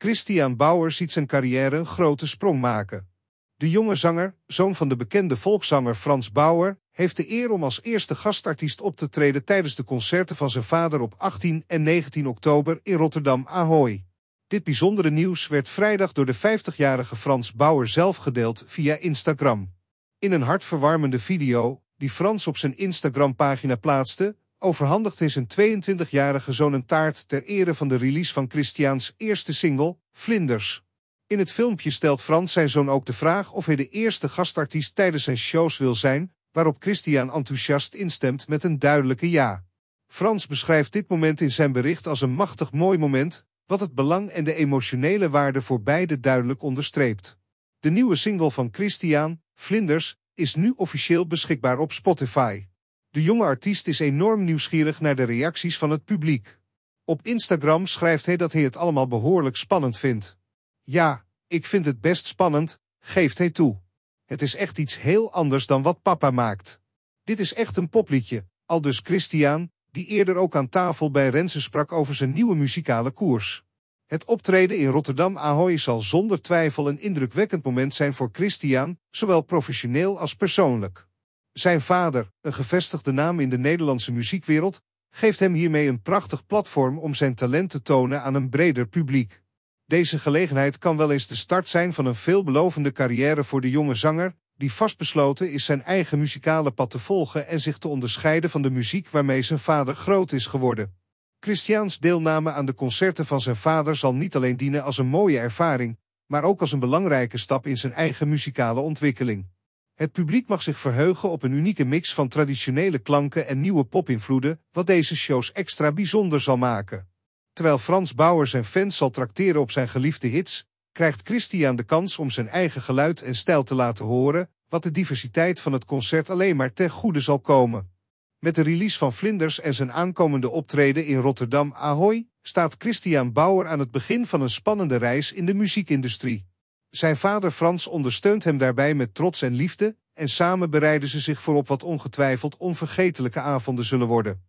Christian Bauer ziet zijn carrière een grote sprong maken. De jonge zanger, zoon van de bekende volkszanger Frans Bauer, heeft de eer om als eerste gastartiest op te treden tijdens de concerten van zijn vader op 18 en 19 oktober in Rotterdam Ahoy. Dit bijzondere nieuws werd vrijdag door de 50-jarige Frans Bauer zelf gedeeld via Instagram. In een hartverwarmende video, die Frans op zijn Instagram-pagina plaatste, Overhandigt is een 22-jarige zoon een taart ter ere van de release van Christiaans eerste single, Vlinders. In het filmpje stelt Frans zijn zoon ook de vraag of hij de eerste gastartiest tijdens zijn shows wil zijn, waarop Christian enthousiast instemt met een duidelijke ja. Frans beschrijft dit moment in zijn bericht als een machtig mooi moment, wat het belang en de emotionele waarde voor beide duidelijk onderstreept. De nieuwe single van Christian, Vlinders, is nu officieel beschikbaar op Spotify. De jonge artiest is enorm nieuwsgierig naar de reacties van het publiek. Op Instagram schrijft hij dat hij het allemaal behoorlijk spannend vindt. Ja, ik vind het best spannend, geeft hij toe. Het is echt iets heel anders dan wat papa maakt. Dit is echt een popliedje, aldus Christian, die eerder ook aan tafel bij Rensen sprak over zijn nieuwe muzikale koers. Het optreden in Rotterdam Ahoy zal zonder twijfel een indrukwekkend moment zijn voor Christian, zowel professioneel als persoonlijk. Zijn vader, een gevestigde naam in de Nederlandse muziekwereld, geeft hem hiermee een prachtig platform om zijn talent te tonen aan een breder publiek. Deze gelegenheid kan wel eens de start zijn van een veelbelovende carrière voor de jonge zanger, die vastbesloten is zijn eigen muzikale pad te volgen en zich te onderscheiden van de muziek waarmee zijn vader groot is geworden. Christiaans deelname aan de concerten van zijn vader zal niet alleen dienen als een mooie ervaring, maar ook als een belangrijke stap in zijn eigen muzikale ontwikkeling. Het publiek mag zich verheugen op een unieke mix van traditionele klanken en nieuwe popinvloeden, wat deze shows extra bijzonder zal maken. Terwijl Frans Bauer zijn fans zal trakteren op zijn geliefde hits, krijgt Christian de kans om zijn eigen geluid en stijl te laten horen, wat de diversiteit van het concert alleen maar ten goede zal komen. Met de release van Vlinders en zijn aankomende optreden in Rotterdam Ahoy, staat Christian Bauer aan het begin van een spannende reis in de muziekindustrie. Zijn vader Frans ondersteunt hem daarbij met trots en liefde en samen bereiden ze zich voor op wat ongetwijfeld onvergetelijke avonden zullen worden.